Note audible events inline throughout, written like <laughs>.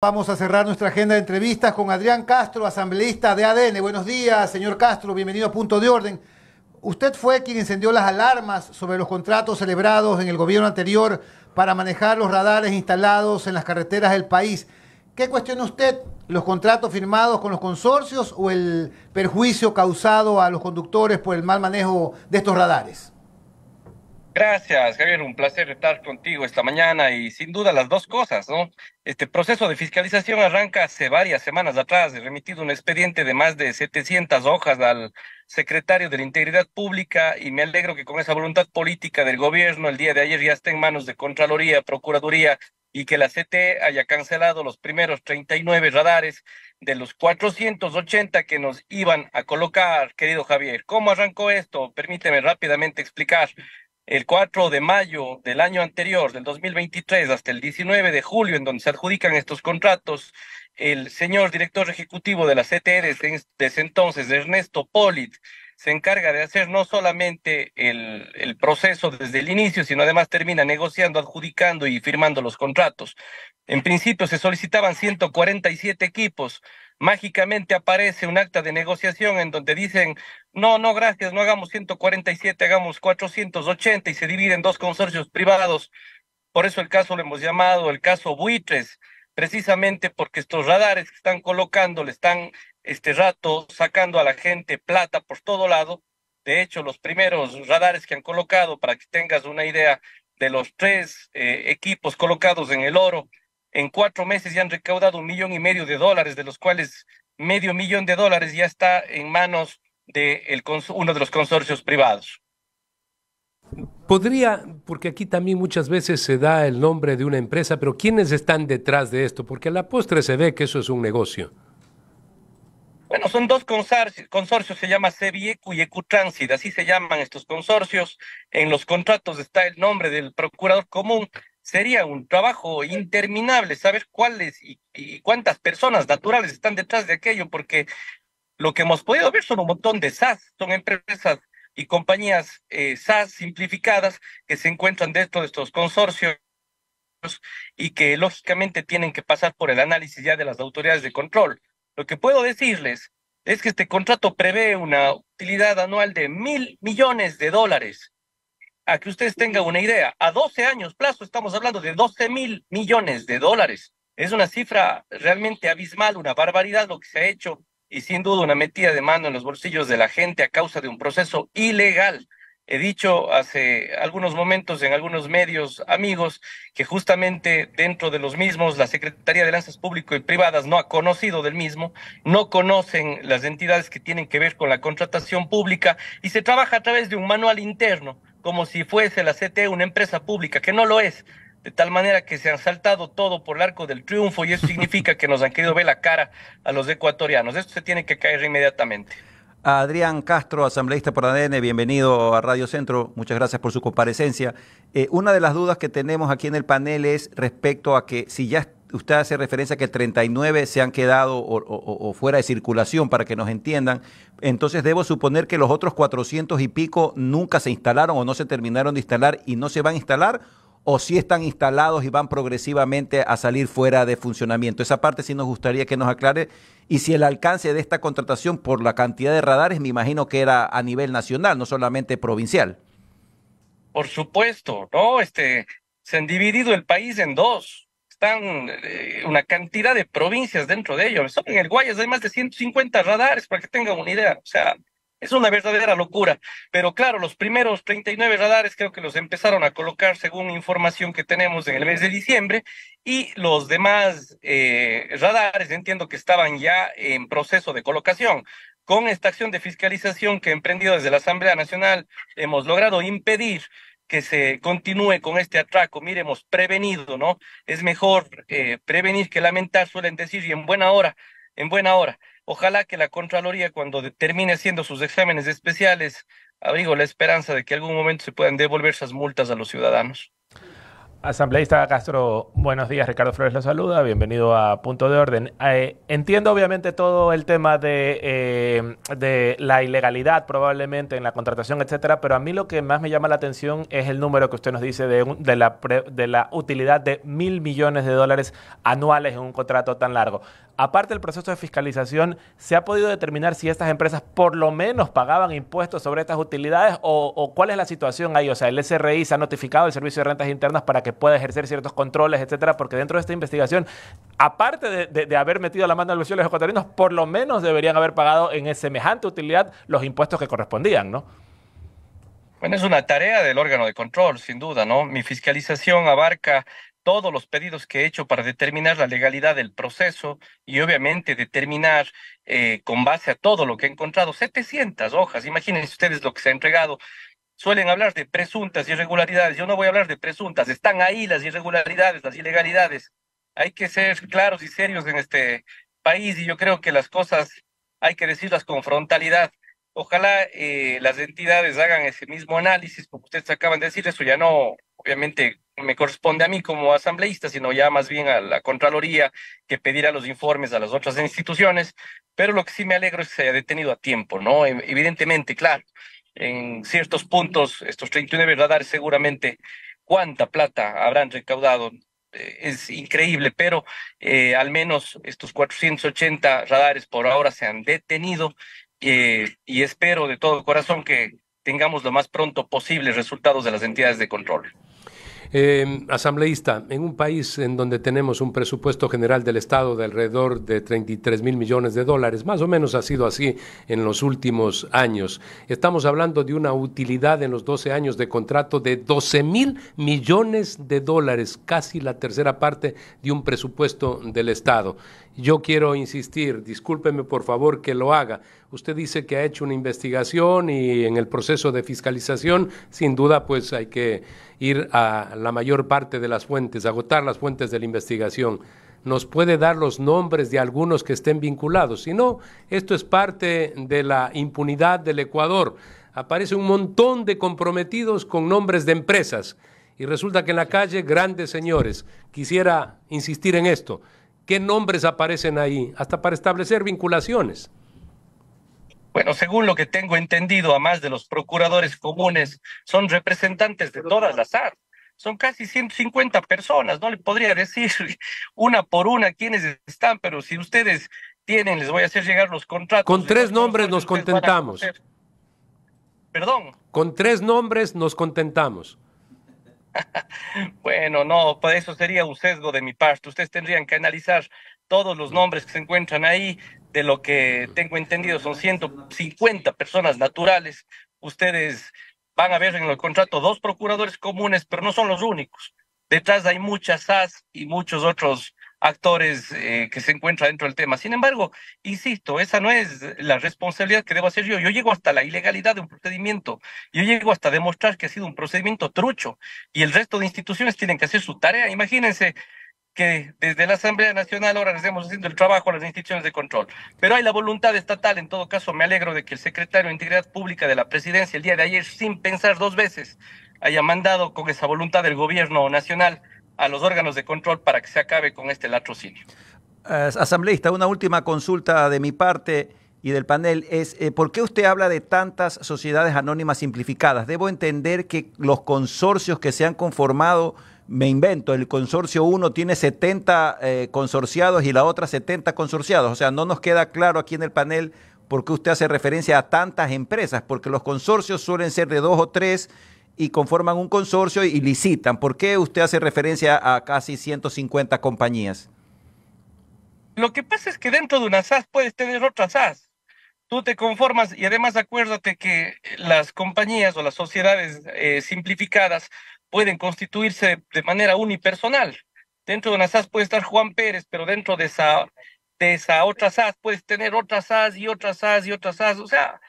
Vamos a cerrar nuestra agenda de entrevistas con Adrián Castro, asambleísta de ADN. Buenos días, señor Castro, bienvenido a Punto de Orden. Usted fue quien encendió las alarmas sobre los contratos celebrados en el gobierno anterior para manejar los radares instalados en las carreteras del país. ¿Qué cuestiona usted? ¿Los contratos firmados con los consorcios o el perjuicio causado a los conductores por el mal manejo de estos radares? Gracias, Javier. Un placer estar contigo esta mañana y sin duda las dos cosas, ¿no? Este proceso de fiscalización arranca hace varias semanas atrás. He remitido un expediente de más de 700 hojas al secretario de la Integridad Pública y me alegro que con esa voluntad política del gobierno el día de ayer ya esté en manos de Contraloría, Procuraduría y que la CT e haya cancelado los primeros 39 radares de los 480 que nos iban a colocar, querido Javier. ¿Cómo arrancó esto? Permíteme rápidamente explicar el 4 de mayo del año anterior, del 2023, hasta el 19 de julio, en donde se adjudican estos contratos, el señor director ejecutivo de la CTR e desde entonces, Ernesto Polit, se encarga de hacer no solamente el, el, proceso desde el inicio, sino además termina negociando, adjudicando y firmando los contratos. En principio se solicitaban 147 equipos, mágicamente aparece un acta de negociación en donde dicen, no, no, gracias, no hagamos 147, hagamos 480 y se dividen dos consorcios privados. Por eso el caso lo hemos llamado el caso buitres, precisamente porque estos radares que están colocando le están este rato sacando a la gente plata por todo lado. De hecho, los primeros radares que han colocado, para que tengas una idea de los tres eh, equipos colocados en el oro, en cuatro meses ya han recaudado un millón y medio de dólares, de los cuales medio millón de dólares ya está en manos de uno de los consorcios privados. Podría, porque aquí también muchas veces se da el nombre de una empresa, pero ¿quiénes están detrás de esto? Porque a la postre se ve que eso es un negocio. Bueno, son dos consorcios, se llama CBIECU y Ecutransit, así se llaman estos consorcios. En los contratos está el nombre del procurador común sería un trabajo interminable saber cuáles y, cuántas personas naturales están detrás de aquello, porque lo que hemos podido ver son un montón de SAS, son empresas y compañías eh, SAS simplificadas que se encuentran dentro de estos consorcios y que lógicamente tienen que pasar por el análisis ya de las autoridades de control. Lo que puedo decirles es que este contrato prevé una utilidad anual de mil millones de dólares a que ustedes tengan una idea, a 12 años plazo estamos hablando de 12 mil millones de dólares. Es una cifra realmente abismal, una barbaridad lo que se ha hecho y sin duda una metida de mano en los bolsillos de la gente a causa de un proceso ilegal. He dicho hace algunos momentos en algunos medios amigos que justamente dentro de los mismos la Secretaría de Lanzas Público y Privadas no ha conocido del mismo, no conocen las entidades que tienen que ver con la contratación pública y se trabaja a través de un manual interno como si fuese la CTE una empresa pública, que no lo es, de tal manera que se han saltado todo por el arco del triunfo y eso <laughs> significa que nos han querido ver la cara a los ecuatorianos. Esto se tiene que caer inmediatamente. Adrián Castro, asambleísta por ADN, bienvenido a Radio Centro, muchas gracias por su comparecencia. Eh, una de las dudas que tenemos aquí en el panel es respecto a que si ya usted hace referencia a que 39 se han quedado o, fuera de circulación, para que nos entiendan. Entonces debo suponer que los otros 400 y pico nunca se instalaron o no se terminaron de instalar y no se van a instalar, o si están instalados y van progresivamente a salir fuera de funcionamiento. Esa parte sí nos gustaría que nos aclare. Y si el alcance de esta contratación por la cantidad de radares, me imagino que era a nivel nacional, no solamente provincial. Por supuesto, ¿no? Este, se han dividido el país en dos están eh, una cantidad de provincias dentro de ellos, en el Guayas hay más de 150 radares, para que tengan una idea. O sea, es una verdadera locura. Pero claro, los primeros 39 radares creo que los empezaron a colocar según información que tenemos en el mes de diciembre y los demás eh, radares entiendo que estaban ya en proceso de colocación. Con esta acción de fiscalización que he emprendido desde la Asamblea Nacional hemos logrado impedir que se continúe con este atraco. Miremos, prevenido, ¿no? Es mejor eh, prevenir que lamentar, suelen decir, y en buena hora, en buena hora. Ojalá que la Contraloría, cuando termine haciendo sus exámenes especiales, abrigo la esperanza de que algún momento se puedan devolver esas multas a los ciudadanos. Asambleísta Castro, buenos días. Ricardo Flores lo saluda. Bienvenido a Punto de Orden. Eh, entiendo obviamente todo el tema eh, de, la ilegalidad probablemente en la contratación, etcétera, pero a mí lo que más me llama la atención es el número que usted nos dice de, la, utilidad de mil millones de dólares anuales en un contrato tan largo. Aparte del proceso de fiscalización, ¿se ha podido determinar si estas empresas por lo menos pagaban impuestos sobre estas utilidades o, o cuál es la situación ahí? O sea, el SRI se ha notificado el Servicio de Rentas Internas para que que pueda ejercer ciertos controles, etcétera, porque dentro de esta investigación, aparte de, haber metido a la mano al bolsillo ecuatorianos, por lo menos deberían haber pagado en semejante utilidad los impuestos que correspondían, ¿no? Bueno, es una tarea del órgano de control, sin duda, ¿no? Mi fiscalización abarca todos los pedidos que he hecho para determinar la legalidad del proceso y obviamente determinar eh, con base a todo lo que he encontrado, 700 hojas, imagínense ustedes lo que se ha entregado, suelen hablar de presuntas irregularidades. Yo no voy a hablar de presuntas, están ahí las irregularidades, las ilegalidades. Hay que ser claros y serios en este país y yo creo que las cosas hay que decirlas con frontalidad. Ojalá eh, las entidades hagan ese mismo análisis, como ustedes acaban de decir, eso ya no, obviamente, me corresponde a mí como asambleísta, sino ya más bien a la Contraloría que pedirá los informes a las otras instituciones, pero lo que sí me alegro es que se haya detenido a tiempo, ¿no? Evidentemente, claro, en ciertos puntos, estos 39 radares seguramente cuánta plata habrán recaudado. Eh, es increíble, pero eh, al menos estos 480 radares por ahora se han detenido eh, y espero de todo corazón que tengamos lo más pronto posible resultados de las entidades de control. Eh, asambleísta, en un país en donde tenemos un presupuesto general del Estado de alrededor de 33 mil millones de dólares, más o menos ha sido así en los últimos años. Estamos hablando de una utilidad en los 12 años de contrato de 12 mil millones de dólares, casi la tercera parte de un presupuesto del Estado. Yo quiero insistir, discúlpeme por favor que lo haga. Usted dice que ha hecho una investigación y en el proceso de fiscalización, sin duda, pues hay que ir a la mayor parte de las fuentes, agotar las fuentes de la investigación. Nos puede dar los nombres de algunos que estén vinculados. Si no, esto es parte de la impunidad del Ecuador. Aparece un montón de comprometidos con nombres de empresas y resulta que en la calle grandes señores. Quisiera insistir en esto. ¿Qué nombres aparecen ahí? Hasta para establecer vinculaciones. Bueno, según lo que tengo entendido, a más de los procuradores comunes, son representantes de todas las artes son casi 150 personas, no le podría decir <laughs> una por una quiénes están, pero si ustedes tienen, les voy a hacer llegar los contratos. Con tres nombres nos contentamos. Perdón. Con tres nombres nos contentamos. <laughs> bueno, no, para pues eso sería un sesgo de mi parte. Ustedes tendrían que analizar todos los nombres que se encuentran ahí. De lo que tengo entendido, son 150 personas naturales. Ustedes van a ver en el contrato dos procuradores comunes, pero no son los únicos. Detrás hay muchas SAS y muchos otros actores eh, que se encuentran dentro del tema. Sin embargo, insisto, esa no es la responsabilidad que debo hacer yo. Yo llego hasta la ilegalidad de un procedimiento. Yo llego hasta demostrar que ha sido un procedimiento trucho y el resto de instituciones tienen que hacer su tarea. Imagínense que desde la Asamblea Nacional ahora estemos haciendo el trabajo a las instituciones de control. Pero hay la voluntad estatal, en todo caso me alegro de que el secretario de Integridad Pública de la Presidencia el día de ayer, sin pensar dos veces, haya mandado con esa voluntad del gobierno nacional a los órganos de control para que se acabe con este latrocinio. Asambleísta, una última consulta de mi parte y del panel es, eh, ¿por qué usted habla de tantas sociedades anónimas simplificadas? Debo entender que los consorcios que se han conformado me invento, el consorcio uno tiene 70 eh, consorciados y la otra 70 consorciados. O sea, no nos queda claro aquí en el panel por qué usted hace referencia a tantas empresas, porque los consorcios suelen ser de dos o tres y conforman un consorcio y licitan. ¿Por qué usted hace referencia a casi 150 compañías? Lo que pasa es que dentro de una SAS puedes tener otra SAS. Tú te conformas y además acuérdate que las compañías o las sociedades eh, simplificadas pueden constituirse de manera unipersonal. Dentro de una SAS puede estar Juan Pérez, pero dentro de esa, de esa otra SAS puedes tener otras SAS y otras SAS y otras SAS. O sea,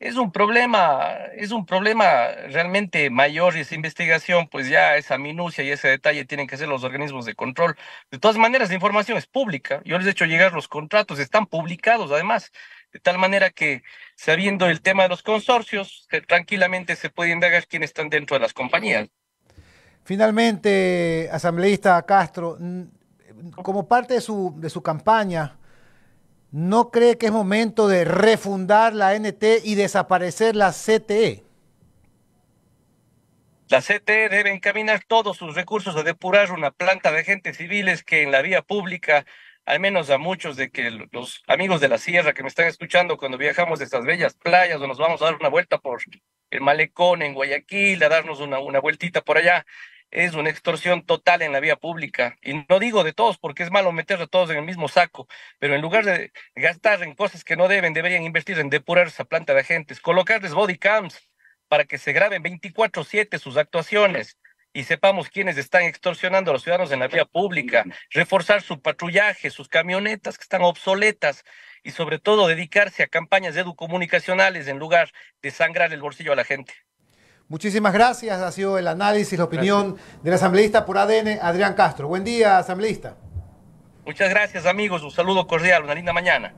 es un problema, es un problema realmente mayor y esa investigación, pues ya esa minucia y ese detalle tienen que ser los organismos de control. De todas maneras, la información es pública. Yo les he hecho llegar los contratos, están publicados además, de tal manera que sabiendo el tema de los consorcios, tranquilamente se puede indagar quiénes están dentro de las compañías. Finalmente, asambleísta Castro, como parte de su, campaña, ¿no cree que es momento de refundar la NT y desaparecer la CTE? La CTE debe encaminar todos sus recursos a depurar una planta de agentes civiles que en la vía pública al menos a muchos de que los amigos de la sierra que me están escuchando cuando viajamos de estas bellas playas o nos vamos a dar una vuelta por el malecón en Guayaquil, a darnos una, una vueltita por allá, es una extorsión total en la vía pública. Y no digo de todos, porque es malo meter a todos en el mismo saco, pero en lugar de gastar en cosas que no deben, deberían invertir en depurar esa planta de agentes, colocarles body cams para que se graben 24/7 sus actuaciones y sepamos quiénes están extorsionando a los ciudadanos en la vía pública, reforzar su patrullaje, sus camionetas que están obsoletas y sobre todo dedicarse a campañas educomunicacionales en lugar de sangrar el bolsillo a la gente. Muchísimas gracias, ha sido el análisis, la opinión del asambleísta por ADN, Adrián Castro. Buen día, asambleísta. Muchas gracias amigos, un saludo cordial, una linda mañana.